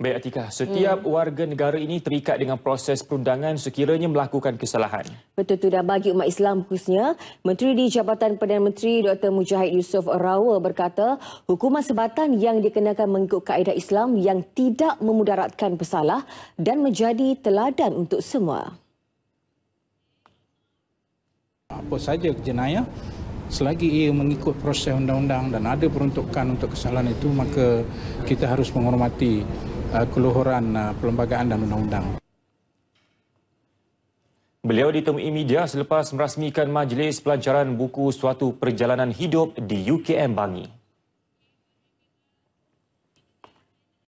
Baik Atika, setiap hmm. warga negara ini terikat dengan proses perundangan sekiranya melakukan kesalahan. Betul itu dan bagi umat Islam khususnya, Menteri di Jabatan Perdana Menteri Dr. Mujahid Yusof Rawa berkata, hukuman sebatan yang dikenakan mengikut kaedah Islam yang tidak memudaratkan pesalah dan menjadi teladan untuk semua. Apa saja jenayah, selagi ia mengikut proses undang-undang dan ada peruntukan untuk kesalahan itu, maka kita harus menghormati Uh, keluhuran uh, perlembagaan dan undang-undang. Beliau ditemui media selepas merasmikan majlis pelancaran buku suatu perjalanan hidup di UKM Bangi.